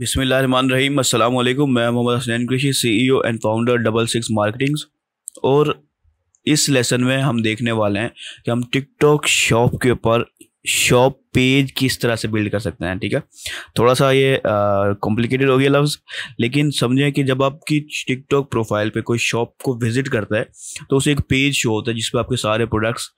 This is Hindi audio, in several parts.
बिसमीम अल्लाम मैं मोहम्मद हसनैन कृषि CEO and founder double six marketings और इस लेसन में हम देखने वाले हैं कि हम टिकटॉक शॉप के ऊपर शॉप पेज किस तरह से बिल्ड कर सकते हैं ठीक है थोड़ा सा ये कॉम्प्लिकेटेड हो गया लफ्ज़ लेकिन समझें कि जब आपकी टिकटॉक प्रोफाइल पे कोई शॉप को विजिट करता है तो उसे एक पेज शो होता है जिसपे आपके सारे प्रोडक्ट्स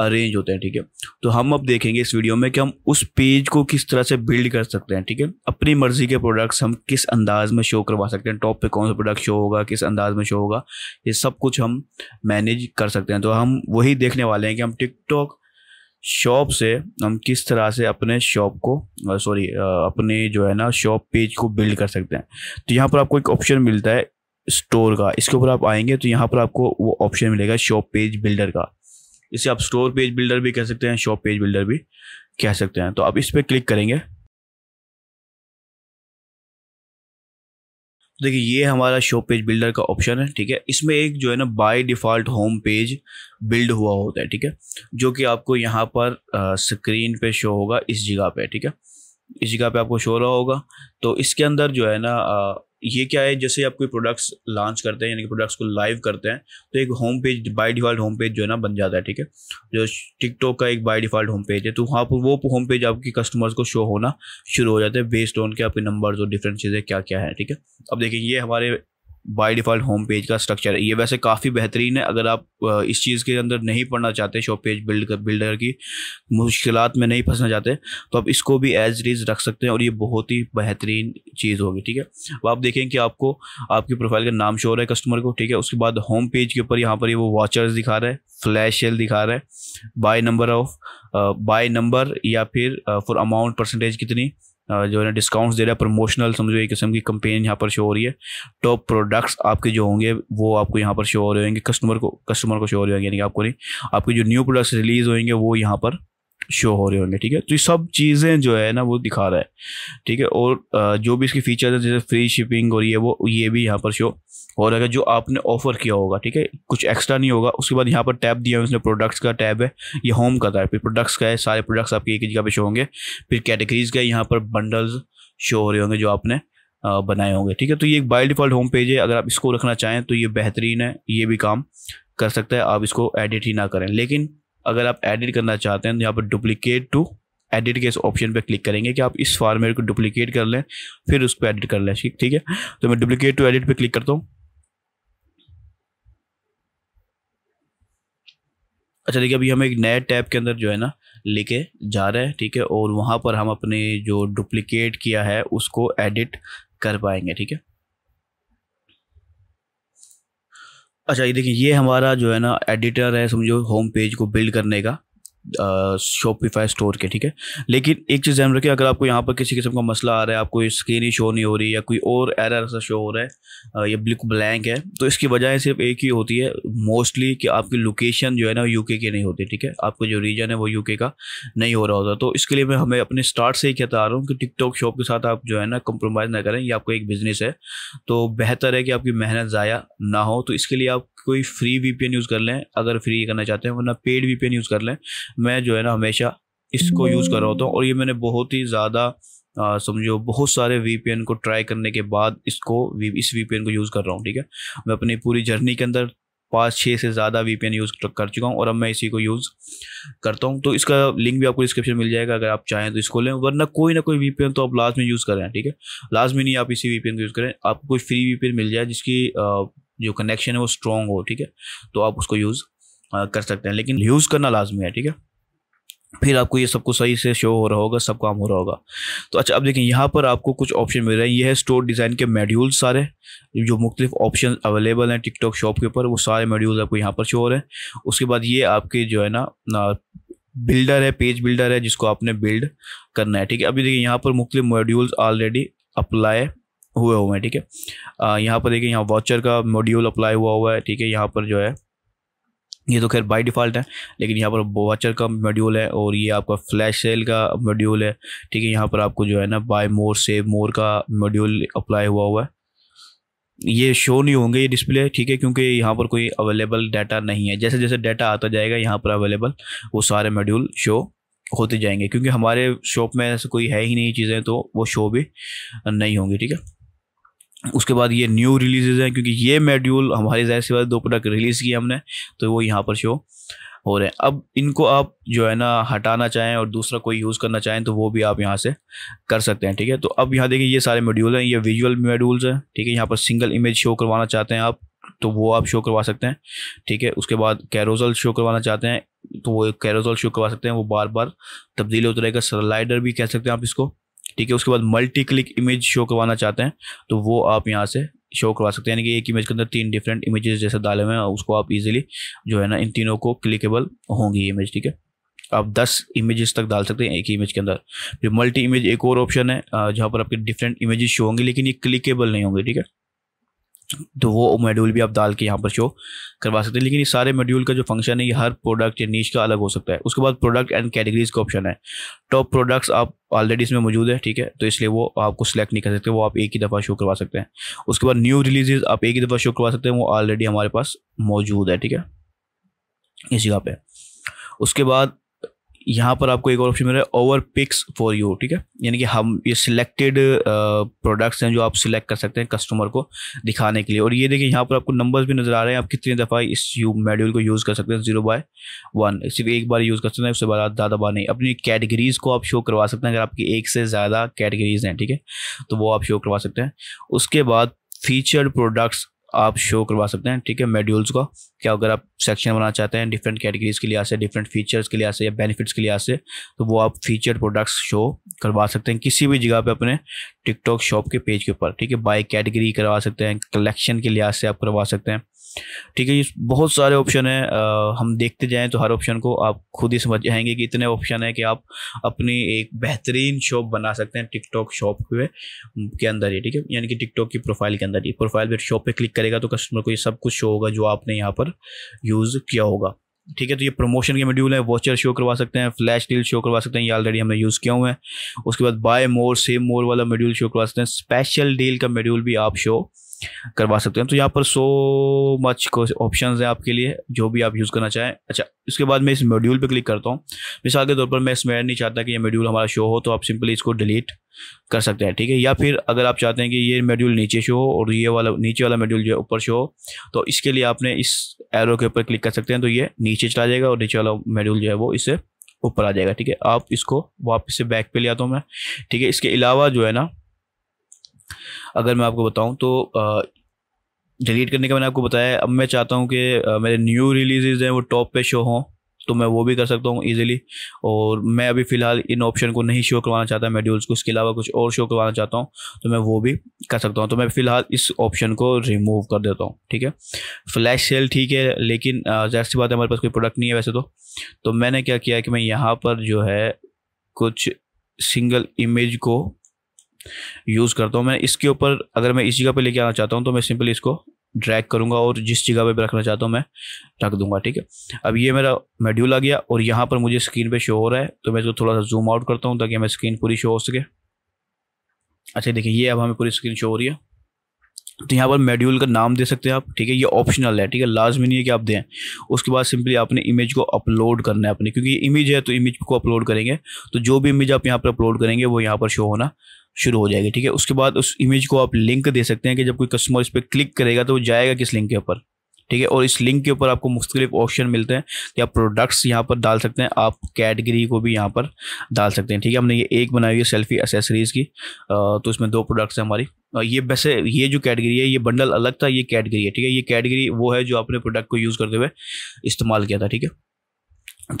अरेंज होते हैं ठीक है तो हम अब देखेंगे इस वीडियो में कि हम उस पेज को किस तरह से बिल्ड कर सकते हैं ठीक है अपनी मर्जी के प्रोडक्ट्स हम किस अंदाज में शो करवा सकते हैं टॉप पर कौन सा प्रोडक्ट शो होगा किस अंदाज में शो होगा ये सब कुछ हम मैनेज कर सकते हैं तो हम वही देखने वाले हैं कि हम टिकटॉक शॉप से हम किस तरह से अपने शॉप को सॉरी अपने जो है ना शॉप पेज को बिल्ड कर सकते हैं तो यहाँ पर आपको एक ऑप्शन मिलता है स्टोर का इसके ऊपर आप आएंगे तो यहाँ पर आपको वो ऑप्शन मिलेगा शॉप पेज बिल्डर का इसे आप स्टोर पेज बिल्डर भी कह सकते हैं शॉप पेज बिल्डर भी कह सकते हैं तो आप इस पर क्लिक करेंगे तो देखिए ये हमारा शो पेज बिल्डर का ऑप्शन है ठीक है इसमें एक जो है ना by default home page build हुआ होता है ठीक है जो कि आपको यहाँ पर स्क्रीन पे शो होगा इस जगह पे ठीक है इस जगह पे आपको शो रहा होगा तो इसके अंदर जो है ना आ, ये क्या है जैसे आप कोई प्रोडक्ट्स लॉन्च करते हैं यानी कि प्रोडक्ट्स को लाइव करते हैं तो एक home page by default home page जो है ना बन जाता है ठीक है जो टिकटॉक का एक बाय डिफ़ॉल्ट होम पेज है तो वहाँ पर वो होम पेज आपके कस्टमर्स को शो होना शुरू हो जाता है बेस्ड ऑन के आपके नंबर और डिफरेंट चीज़ें क्या क्या है ठीक है अब देखिए ये हमारे बाय डिफ़ॉल्ट होम पेज का स्ट्रक्चर है ये वैसे काफ़ी बेहतरीन है अगर आप इस चीज़ के अंदर नहीं पढ़ना चाहते शॉप पेज बिल्ड बिल्डर की मुश्किल में नहीं फंसना चाहते तो आप इसको भी एज रीज रख सकते हैं और ये बहुत ही बेहतरीन चीज़ होगी ठीक है अब आप देखें कि आपको आपकी प्रोफाइल का नाम शोर है कस्टमर को ठीक है उसके बाद होम पेज के ऊपर यहाँ पर ये वो वॉचर्स दिखा रहे हैं फ्लैश सेल दिखा रहे हैं by number of by number या फिर फॉर अमाउंट परसेंटेज कितनी जो है डिस्काउंट्स दे रहा है प्रमोशनल समझो एक किस्म की कंपेन यहाँ पर शो हो रही है टॉप प्रोडक्ट्स आपके जो होंगे वो आपको यहाँ पर शो हो रहे होंगे कस्टमर को कस्टमर को शो हो रहे होंगे यानी कि आपको नहीं आपके जो न्यू प्रोडक्ट्स रिलीज़ होंगे वो यहाँ पर शो हो रहे होंगे ठीक है तो ये सब चीज़ें जो है ना वो दिखा रहा है ठीक है और जो भी इसकी फीचर्स है जैसे फ्री शिपिंग और ये वो ये भी यहाँ पर शो हो रहा है जो आपने ऑफर किया होगा ठीक है कुछ एक्स्ट्रा नहीं होगा उसके बाद यहाँ पर टैब दिया है उसने प्रोडक्ट्स का टैब है ये होम का था फिर प्रोडक्ट्स का है सारे प्रोडक्ट्स आपके एक ही जगह पे शो होंगे फिर कैटेगरीज का यहाँ पर बंडल्स शो हो रहे होंगे जो आपने बनाए होंगे ठीक है तो ये एक बाई डिफ़ॉल्ट होम पेज है अगर आप इसको रखना चाहें तो ये बेहतरीन है ये भी काम कर सकता है आप इसको एडिट ही ना करें लेकिन अगर आप एडिट करना चाहते हैं तो यहाँ पर डुप्लीकेट टू एडिट के इस ऑप्शन पर क्लिक करेंगे कि आप इस फार्मेट को डुप्लीकेट कर लें फिर उस पर एडिट कर लें ठीक है तो मैं डुप्लीकेट टू एडिट पर क्लिक करता हूँ अच्छा देखिए अभी हम एक नए टैब के अंदर जो है ना लेके जा रहे हैं ठीक है और वहाँ पर हम अपने जो डुप्लीकेट किया है उसको एडिट कर पाएंगे ठीक है अच्छा ये देखिए ये हमारा जो है ना एडिटर है समझो होम पेज को बिल्ड करने का शॉपिफाई स्टोर के ठीक है लेकिन एक चीज़ ध्यान रखिए अगर आपको यहाँ पर किसी किस्म का मसला आ रहा है आपको स्क्रीन ही शो नहीं हो रही या कोई और एरर ऐसा शो हो रहा है या बिल्कुल ब्लैंक है तो इसकी वजह सिर्फ एक ही होती है मोस्टली कि आपकी लोकेशन जो है ना यूके की नहीं होती ठीक है आपका जो रीजन है वो यूके का नहीं हो रहा होता तो इसके लिए मैं हमें अपने स्टार्ट से ही कहता आ रहा हूँ कि टिकटॉक शॉप के साथ आप जो है ना कंप्रोमाइज़ ना करें ये आपका एक बिज़नेस है तो बेहतर है कि आपकी मेहनत ज़ाया ना हो तो इसके लिए आप कोई फ्री वीपीएन यूज़ कर लें अगर फ्री करना चाहते हैं वरना पेड वीपीएन यूज़ कर लें मैं जो है ना हमेशा इसको यूज़ कर रहा होता हूँ और ये मैंने बहुत ही ज़्यादा समझो बहुत सारे वी को ट्राई करने के बाद इसको इस वी को यूज़ कर रहा हूँ ठीक है मैं अपनी पूरी जर्नी के अंदर पाँच छः से ज़्यादा वी यूज़ कर चुका हूँ और अब मैं इसी को यूज़ करता हूँ तो इसका लिंक भी आपको डिस्क्रिप्शन मिल जाएगा अगर आप चाहें तो इसको लें वरना कोई ना कोई वी तो आप लाजमी यूज़ कर रहे हैं ठीक है लाजमी नहीं आप इसी वी को यूज़ करें आपको कोई फ्री वी मिल जाए जिसकी जो कनेक्शन है वो स्ट्रॉन्ग हो ठीक है तो आप उसको यूज़ कर सकते हैं लेकिन यूज़ करना लाजमी है ठीक है फिर आपको ये सब कुछ सही से शो हो रहा होगा सब काम हो रहा होगा तो अच्छा अब देखिए यहाँ पर आपको कुछ ऑप्शन मिल रहे हैं ये है स्टोर डिज़ाइन के मेड्यूल सारे जो मुख्तलिफ ऑप्शन अवेलेबल हैं टिकटॉक शॉप के ऊपर वो सारे मेड्यूल आपको यहाँ पर शो हो रहे हैं उसके बाद ये आपके जो है ना, ना बिल्डर है पेज बिल्डर है जिसको आपने बिल्ड करना है ठीक है अभी देखिए यहाँ पर मुख्तलिफ मॉड्यूल्स ऑलरेडी अप्लाई हुए हुए हैं ठीक है यहाँ पर देखिए यहाँ वाचर का मॉड्यूल अप्लाई हुआ हुआ है ठीक है यहाँ पर जो है ये तो खैर बाय डिफ़ॉल्ट है लेकिन यहाँ पर वाचर का मॉड्यूल है और ये आपका फ्लैश सेल का मॉड्यूल है ठीक है यहाँ पर आपको जो है ना बाय मोर सेव मोर का मॉड्यूल अप्लाई हुआ हुआ है ये शो नहीं होंगे ये डिस्प्ले ठीक है क्योंकि यहाँ पर कोई अवेलेबल डाटा नहीं है जैसे जैसे डाटा आता जाएगा यहाँ पर अवेलेबल वो सारे मॉड्यूल शो होते जाएंगे क्योंकि हमारे शॉप में ऐसे कोई है ही नहीं चीज़ें तो वो शो भी नहीं होंगी ठीक है उसके बाद ये न्यू रिलीजेज हैं क्योंकि ये मेड्यूल हमारे जाहिर सी बात दो प्रोडक्ट रिलीज़ किए हमने तो वो यहाँ पर शो हो रहे हैं अब इनको आप जो है ना हटाना चाहें और दूसरा कोई यूज़ करना चाहें तो वो भी आप यहाँ से कर सकते हैं ठीक है तो अब यहाँ देखिए ये सारे मेड्यूल हैं ये विजुअल मेड्यूल्स हैं ठीक है यहाँ पर सिंगल इमेज शो करवाना चाहते हैं आप तो वो आप शो करवा सकते हैं ठीक है उसके बाद कैरोजल शो करवाना चाहते हैं तो वो कैरोजल शो करवा सकते हैं वो बार बार तब्दील होता रहेगा स्लाइडर भी कह सकते हैं आप इसको ठीक है उसके बाद मल्टी क्लिक इमेज शो करवाना चाहते हैं तो वो आप यहाँ से शो करवा सकते हैं यानी कि एक इमेज के अंदर तीन डिफरेंट इमेजेस जैसे डाले हुए हैं उसको आप इजीली जो है ना इन तीनों को क्लिकेबल होंगी इमेज ठीक है आप 10 इमेजेस तक डाल सकते हैं एक ही इमेज के अंदर फिर मल्टी इमेज एक और ऑप्शन है जहाँ पर आपके डिफरेंट इमेजेस शो होंगे लेकिन ये क्लिकेबल नहीं होंगे ठीक है तो वो मॉड्यूल भी आप डाल के यहाँ पर शो करवा सकते हैं लेकिन ये सारे मॉड्यूल का जो फंक्शन है ये हर प्रोडक्ट या नीच का अलग हो सकता है उसके बाद प्रोडक्ट एंड कैटेगरीज का ऑप्शन है टॉप प्रोडक्ट्स आप ऑलरेडी इसमें मौजूद है ठीक है तो इसलिए वो आपको सिलेक्ट नहीं कर सकते वो आप एक ही दफ़ा शो करवा सकते हैं उसके बाद न्यू रिलीजेज आप एक ही दफ़ा शो करवा सकते हैं वो ऑलरेडी हमारे पास मौजूद है ठीक है इस जगह पर उसके बाद यहाँ पर आपको एक और ऑप्शन मिल रहा है ओवर पिक्स फॉर यू ठीक है यानी कि हम ये सिलेक्टेड प्रोडक्ट्स हैं जो आप सिलेक्ट कर सकते हैं कस्टमर को दिखाने के लिए और ये देखिए यहाँ पर आपको नंबर्स भी नज़र आ रहे हैं आप कितनी दफ़ा इस यू मेड्यूल को यूज़ कर सकते हैं जीरो बाय वन सिर्फ एक बार यूज़ कर सकते हैं उसके बाद ज़्यादा बार नहीं अपनी कैटेगरीज़ को आप शो करवा सकते हैं अगर आपकी एक से ज़्यादा कैटेगरीज़ हैं ठीक है तो वो आप शो करवा सकते हैं उसके बाद फीचर्ड प्रोडक्ट्स आप शो करवा सकते हैं ठीक है मेड्यूल्स का क्या अगर आप सेक्शन बनाना चाहते हैं डिफरेंट कैटेगरीज के लिए से डिफरेंट फीचर्स के लिए से या बेनिफिट्स के लिए से तो वो आप फीचर प्रोडक्ट्स शो करवा सकते हैं किसी भी जगह पे अपने टिकटॉक शॉप के पेज के ऊपर ठीक है बाय कैटेगरी करवा सकते हैं कलेक्शन के लिहाज से आप करवा सकते हैं ठीक है ये बहुत सारे ऑप्शन हैं हम देखते जाएं तो हर ऑप्शन को आप खुद ही समझ जाएंगे कि इतने ऑप्शन हैं कि आप अपनी एक बेहतरीन शॉप बना सकते हैं टिकटॉक शॉप के के अंदर ही ठीक है यानी कि टिकटॉक की प्रोफाइल के अंदर ही प्रोफाइल पर शॉप पर क्लिक करेगा तो कस्टमर को ये सब कुछ शो होगा जो आपने यहाँ पर यूज़ किया होगा ठीक है तो ये प्रमोशन के मेड्यूल है वॉचर शो करवा सकते हैं फ्लैश डील शो करवा सकते हैं ये ऑलरेडी हमने यूज़ किया हुआ है उसके बाद बाय मोर सेम मोर वाला मेड्यूल शो करवा सकते हैं स्पेशल डील का मेड्यूल भी आप शो करवा सकते हैं तो यहाँ पर सो मच ऑप्शन है आपके लिए जो भी आप यूज़ करना चाहें अच्छा इसके बाद मैं इस मॉड्यूल पर क्लिक करता हूँ मिसाल के तौर पर मैं इसमें नहीं चाहता कि ये मॉड्यूल हमारा शो हो तो आप सिंपली इसको डिलीट कर सकते हैं ठीक है या फिर अगर आप चाहते हैं कि ये मॉड्यूल नीचे शो हो और ये वाला नीचे वाला मॉड्यूल जो है ऊपर शो हो तो इसके लिए आपने इस एरो के ऊपर क्लिक कर सकते हैं तो ये नीचे चला जाएगा और नीचे वाला मॉड्यूल जो है वो इससे ऊपर आ जाएगा ठीक है आप इसको वापस से बैक पे ले आता हूँ मैं ठीक है इसके अलावा जो है ना अगर मैं आपको बताऊँ तो डिलीट करने का मैंने आपको बताया अब मैं चाहता हूँ कि मेरे न्यू रिलीजेज हैं वो टॉप पे शो हों तो मैं वो भी कर सकता हूँ ईजिली और मैं अभी फ़िलहाल इन ऑप्शन को नहीं शो करवाना चाहता मेड्यूल्स को इसके अलावा कुछ और शो करवाना चाहता हूँ तो मैं वो भी कर सकता हूँ तो मैं फ़िलहाल इस ऑप्शन को रिमूव कर देता हूँ ठीक है फ्लैश सेल ठीक है लेकिन ज़ाहिर सी बात है हमारे पास कोई प्रोडक्ट नहीं है वैसे तो तो मैंने क्या किया कि मैं यहाँ पर जो है कुछ सिंगल इमेज को यूज़ करता हूँ मैं इसके ऊपर अगर मैं इस जगह पे लेके आना चाहता हूँ तो मैं सिंपली इसको ड्रैग करूँगा और जिस जगह पे रखना चाहता हूँ मैं रख दूंगा ठीक है अब ये मेरा मेड्यूल आ गया और यहाँ पर मुझे स्क्रीन पे शो हो रहा है तो मैं इसको थोड़ा सा जूम आउट करता हूँ ताकि हमें स्क्रीन पूरी शो हो सके अच्छा देखिए ये अब हमें पूरी स्क्रीन शो हो रही है तो यहाँ पर मेड्यूल का नाम दे सकते हैं आप ठीक है ये ऑप्शनल है ठीक है लाजमी नहीं है कि आप दें उसके बाद सिंपली आपने इमेज को अपलोड करना है अपने क्योंकि ये इमेज है तो इमेज को अपलोड करेंगे तो जो भी इमेज आप यहाँ पर अपलोड करेंगे वो यहाँ पर शो होना शुरू हो जाएगी ठीक है उसके बाद उस इमेज को आप लिंक दे सकते हैं कि जब कोई कस्टमर इस पर क्लिक करेगा तो वो जाएगा किस लिंक के ऊपर ठीक है और इस लिंक के ऊपर आपको मुख्तलिफ ऑप्शन मिलते हैं कि आप प्रोडक्ट्स यहाँ पर डाल सकते हैं आप कैटेगरी को भी यहाँ पर डाल सकते हैं ठीक है हमने ये एक बनाई हुई है सेल्फी एसेसरीज़ की तो इसमें दो प्रोडक्ट्स हैं हमारी ये वैसे ये जो कैटेगरी है ये बंडल अलग था ये कैटेगरी है ठीक है ये कैटेगरी वो है जो आपने प्रोडक्ट को यूज़ करते हुए इस्तेमाल किया था ठीक है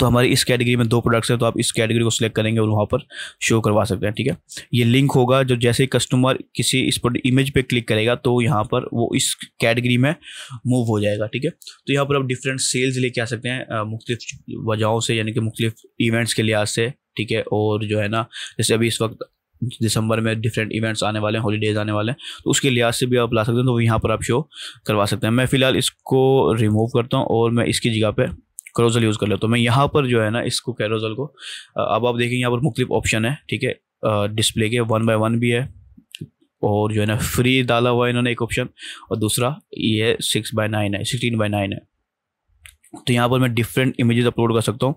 तो हमारी इस कैटेगरी में दो प्रोडक्ट्स हैं तो आप इस कैटेगरी को सिलेक्ट करेंगे और वहाँ पर शो करवा सकते हैं ठीक है ये लिंक होगा जो जैसे कस्टमर किसी इस पर इमेज पे क्लिक करेगा तो यहाँ पर वो इस कैटेगरी में मूव हो जाएगा ठीक है तो यहाँ पर आप डिफरेंट सेल्स लेके आ सकते हैं मुख्तफ वजहों से यानी कि मुख्तफ इवेंट्स के लिहाज से ठीक है और जो है ना जैसे अभी इस वक्त दिसंबर में डिफरेंट इवेंट्स आने वाले हैं हॉलीडेज आने वाले हैं तो उसके लिहाज से भी आप ला सकते हैं तो यहाँ पर आप शो करवा सकते हैं मैं फ़िलहाल इसको रिमूव करता हूँ और मैं इसकी जगह पर करोजल यूज़ कर लेता तो हूँ मैं यहाँ पर जो है ना इसको कैरोजल को अब आप देखेंगे यहाँ पर मुख्तलिफ ऑप्शन है ठीक है डिस्प्ले के वन बाय वन भी है और जो है ना फ्री डाला हुआ है इन्होंने एक ऑप्शन और दूसरा ये सिक्स बाय नाइन है सिक्सटीन बाय नाइन है तो यहाँ पर मैं डिफरेंट इमेजेस अपलोड कर सकता हूँ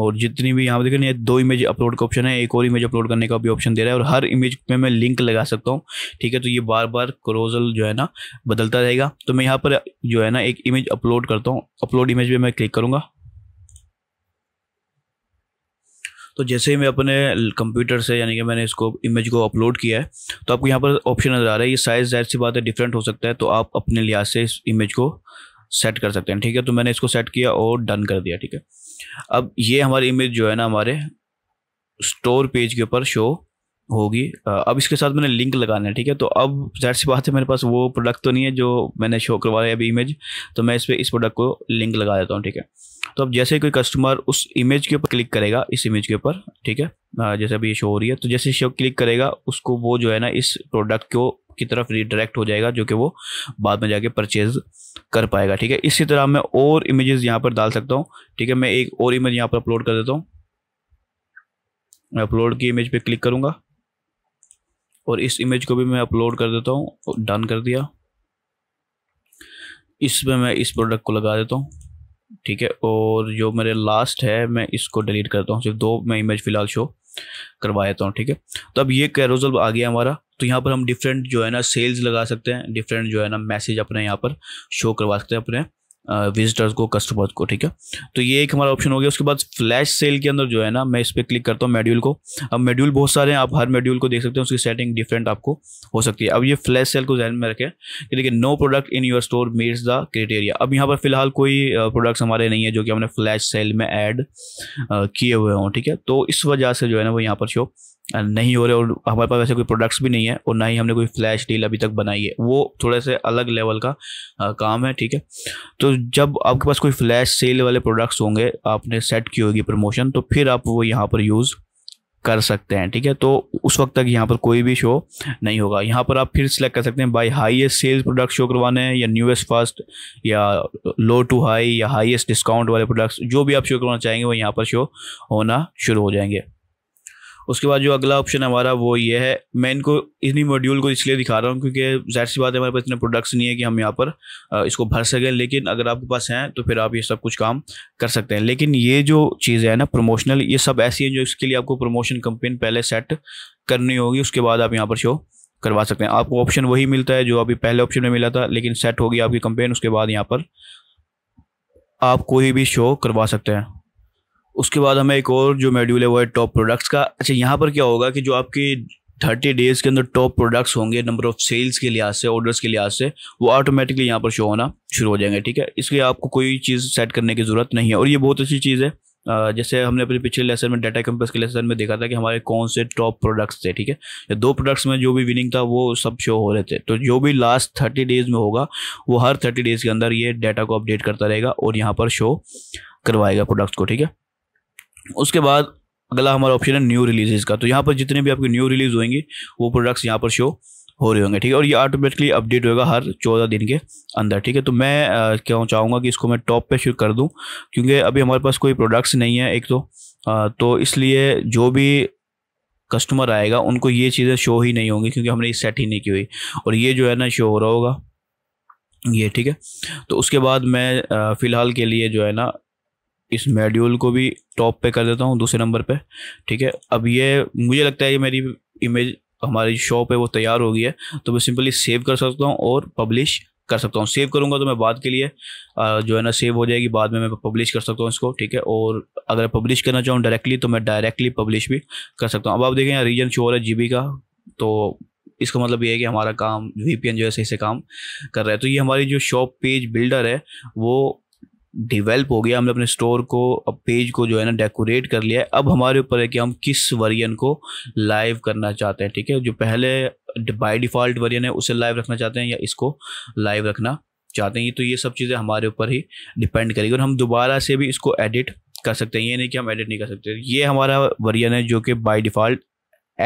और जितनी भी यहाँ पर देखें ये दो इमेज अपलोड का ऑप्शन है एक और इमेज अपलोड करने का भी ऑप्शन दे रहा है और हर इमेज में मैं लिंक लगा सकता हूँ ठीक है तो ये बार बार क्रोजल जो है ना बदलता रहेगा तो मैं यहाँ पर जो है ना एक इमेज अपलोड करता हूँ अपलोड इमेज पर मैं क्लिक करूँगा तो जैसे ही मैं अपने कंप्यूटर से यानी कि मैंने इसको इमेज को अपलोड किया है तो आपको यहाँ पर ऑप्शन नज़र आ रहा है ये साइज़ जाहिर सी बात है डिफरेंट हो सकता है तो आप अपने लिहाज से इस इमेज को सेट कर सकते हैं ठीक है तो मैंने इसको सेट किया और डन कर दिया ठीक है अब ये हमारी इमेज जो है ना हमारे स्टोर पेज के ऊपर शो होगी अब इसके साथ मैंने लिंक लगाना है ठीक है तो अब जाहिर सी बात है मेरे पास वो प्रोडक्ट तो नहीं है जो मैंने शो करवाया है अभी इमेज तो मैं इस पर इस प्रोडक्ट को लिंक लगा देता हूँ ठीक है तो अब जैसे कोई कस्टमर उस इमेज के ऊपर क्लिक करेगा इस इमेज के ऊपर ठीक है जैसे अभी ये शो हो रही है तो जैसे शो क्लिक करेगा उसको वो जो है ना इस प्रोडक्ट को की तरफ रिडायरेक्ट हो जाएगा जो कि वो बाद में जाके परचेज कर पाएगा ठीक है इसी तरह मैं और इमेजेस यहाँ पर डाल सकता हूँ ठीक है मैं एक और इमेज यहाँ पर अपलोड कर देता हूँ मैं अपलोड की इमेज पर क्लिक करूँगा और इस इमेज को भी मैं अपलोड कर देता हूँ डन कर दिया इसमें मैं इस प्रोडक्ट को लगा देता हूँ ठीक है और जो मेरे लास्ट है मैं इसको डिलीट करता हूँ सिर्फ दो मैं इमेज फ़िलहाल शो करवा देता हूँ ठीक है तो अब ये कैरोजल आ गया हमारा तो यहाँ पर हम डिफरेंट जो है ना सेल्स लगा सकते हैं डिफरेंट जो है ना मैसेज अपने यहाँ पर शो करवा सकते हैं अपने विजिटर्स को कस्टमर्स को ठीक है तो ये एक हमारा ऑप्शन हो गया उसके बाद फ्लैश सेल के अंदर जो है ना मैं इस पर क्लिक करता हूँ मेड्यूल को अब मेड्यूल बहुत सारे हैं आप हर मेड्यूल को देख सकते हैं उसकी सेटिंग डिफरेंट आपको हो सकती है अब ये फ्लैश सेल को जहन में रखें कि देखिए no product in your store meets the criteria अब यहाँ पर फिलहाल कोई प्रोडक्ट्स हमारे नहीं है जो कि हमने फ्लैश सेल में एड किए हुए हों ठीक है तो इस वजह से जो है ना वो यहाँ पर शो नहीं हो रहे और हमारे पास वैसे कोई प्रोडक्ट्स भी नहीं है और ना ही हमने कोई फ्लैश डील अभी तक बनाई है वो थोड़े से अलग लेवल का आ, काम है ठीक है तो जब आपके पास कोई फ्लैश सेल वाले प्रोडक्ट्स होंगे आपने सेट की होगी प्रमोशन तो फिर आप वो यहाँ पर यूज़ कर सकते हैं ठीक है तो उस वक्त तक यहाँ पर कोई भी शो नहीं होगा यहाँ पर आप फिर सेलेक्ट कर सकते हैं by highest sales product show करवाने हैं या न्यूएस्ट फर्स्ट या लो टू हाई या हाईएस्ट डिस्काउंट वाले प्रोडक्ट्स जो भी आप शो करवाना चाहेंगे वो यहाँ पर शो होना शुरू हो जाएंगे उसके बाद जो अगला ऑप्शन हमारा वो ये है मैं इनको इन्हीं मॉड्यूल को इसलिए दिखा रहा हूँ क्योंकि जाहिर सी बात है हमारे पास इतने प्रोडक्ट्स नहीं है कि हम यहाँ पर इसको भर सकें लेकिन अगर आपके पास हैं तो फिर आप ये सब कुछ काम कर सकते हैं लेकिन ये जो चीज़ है ना प्रमोशनल ये सब ऐसी हैं जो इसके लिए आपको प्रमोशन कंपेन पहले सेट करनी होगी उसके बाद आप यहाँ पर शो करवा सकते हैं आपको ऑप्शन वही मिलता है जो अभी पहले ऑप्शन में मिला था लेकिन सेट होगी आपकी कंपेन उसके बाद यहाँ पर आप कोई भी शो करवा सकते हैं उसके बाद हमें एक और जो मेड्यूल है वो है टॉप प्रोडक्ट्स का अच्छा यहाँ पर क्या होगा कि जो आपकी थर्टी डेज के अंदर टॉप प्रोडक्ट्स होंगे नंबर ऑफ सेल्स के लिहाज से ऑर्डर्स के लिहाज से वो ऑटोमेटिकली यहाँ पर शो होना शुरू हो जाएंगे ठीक है इसलिए आपको कोई चीज़ सेट करने की ज़रूरत नहीं है और ये बहुत अच्छी चीज़ है जैसे हमने अपने पिछले लेसन में डाटा कंपस के लेसन में देखा था कि हमारे कौन से टॉप प्रोडक्ट्स थे ठीक है या दो प्रोडक्ट्स में जो भी विनिंग था वो सब शो हो रहे थे तो जो भी लास्ट थर्टी डेज में होगा वो हर थर्टी डेज के अंदर ये डाटा को अपडेट करता रहेगा और यहाँ पर शो करवाएगा प्रोडक्ट्स को ठीक है उसके बाद अगला हमारा ऑप्शन है न्यू रिलीजेज़ का तो यहाँ पर जितने भी आपके न्यू रिलीज़ होंगे वो प्रोडक्ट्स यहाँ पर शो हो रहे होंगे ठीक है और ये ऑटोमेटिकली अपडेट होगा हर चौदह दिन के अंदर ठीक है तो मैं क्या चाहूँगा कि इसको मैं टॉप पे शुरू कर दूँ क्योंकि अभी हमारे पास कोई प्रोडक्ट्स नहीं है एक तो आ, तो इसलिए जो भी कस्टमर आएगा उनको ये चीज़ें शो ही नहीं होंगी क्योंकि हमने ये सेट ही नहीं की हुई और ये जो है ना शो हो रहा होगा ये ठीक है तो उसके बाद मैं फ़िलहाल के लिए जो है ना इस मेड्यूल को भी टॉप पे कर देता हूँ दूसरे नंबर पे ठीक है अब ये मुझे लगता है ये मेरी इमेज हमारी शॉप है वो तैयार हो गई है तो मैं सिंपली सेव कर सकता हूँ और पब्लिश कर सकता हूँ सेव करूँगा तो मैं बाद के लिए जो है ना सेव हो जाएगी बाद में मैं पब्लिश कर सकता हूँ इसको ठीक है और अगर पब्लिश करना चाहूँ डायरेक्टली तो मैं डायरेक्टली पब्लिश भी कर सकता हूँ अब आप देखें रीजन शोर है जी का तो इसका मतलब ये है कि हमारा काम वी जो है सही से काम कर रहा है तो ये हमारी जो शॉप पेज बिल्डर है वो डिवेल्प हो गया हमने अपने स्टोर को अब पेज को जो है ना डेकोरेट कर लिया है अब हमारे ऊपर है कि हम किस वर्जन को लाइव करना चाहते हैं ठीक है जो पहले बाय डिफ़ॉल्ट वर्जन है उसे लाइव रखना चाहते हैं या इसको लाइव रखना चाहते हैं तो ये सब चीज़ें हमारे ऊपर ही डिपेंड करेगी और हम दोबारा से भी इसको एडिट कर सकते हैं ये नहीं कि हम एडिट नहीं कर सकते ये हमारा वर्जन है जो कि बाय डिफ़ॉल्ट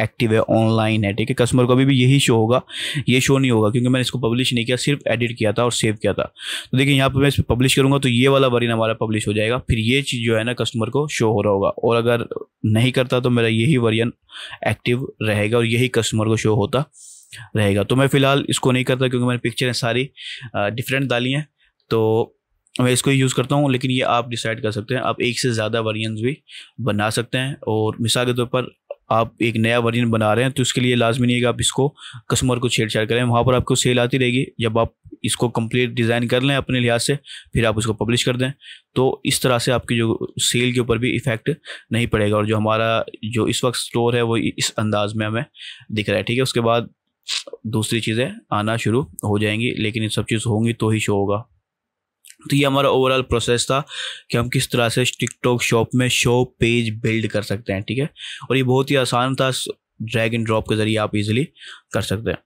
एक्टिव है ऑनलाइन है ठीक है कस्टमर को अभी भी यही शो होगा ये शो नहीं होगा क्योंकि मैंने इसको पब्लिश नहीं किया सिर्फ एडिट किया था और सेव किया था तो देखिए यहाँ पर मैं इस पर पब्लिश करूँगा तो ये वाला वरीन हमारा पब्लिश हो जाएगा फिर ये चीज़ जो है ना कस्टमर को शो हो रहा होगा और अगर नहीं करता तो मेरा यही वरियन एक्टिव रहेगा और यही कस्टमर को शो होता रहेगा तो मैं फ़िलहाल इसको नहीं करता क्योंकि मैंने पिक्चरें सारी डिफरेंट डाली हैं तो मैं इसको ही यूज़ करता हूँ लेकिन ये आप डिसाइड कर सकते हैं आप एक से ज़्यादा वरियंस भी बना सकते हैं और मिसाल के तौर पर आप एक नया वर्जन बना रहे हैं तो इसके लिए लाजमी नहीं है कि आप इसको कस्टमर को छेड़छाड़ करें वहाँ पर आपको सेल आती रहेगी जब आप इसको कंप्लीट डिज़ाइन कर लें अपने लिहाज से फिर आप उसको पब्लिश कर दें तो इस तरह से आपकी जो सेल के ऊपर भी इफ़ेक्ट नहीं पड़ेगा और जो हमारा जो इस वक्त स्टोर है वो इस अंदाज में हमें दिख रहा है ठीक है उसके बाद दूसरी चीज़ें आना शुरू हो जाएंगी लेकिन इन सब चीज़ होंगी तो ही शो होगा तो ये हमारा ओवरऑल प्रोसेस था कि हम किस तरह से टिकटॉक शॉप में शो पेज बिल्ड कर सकते हैं ठीक है और ये बहुत ही आसान था ड्रैग एंड ड्रॉप के ज़रिए आप इजीली कर सकते हैं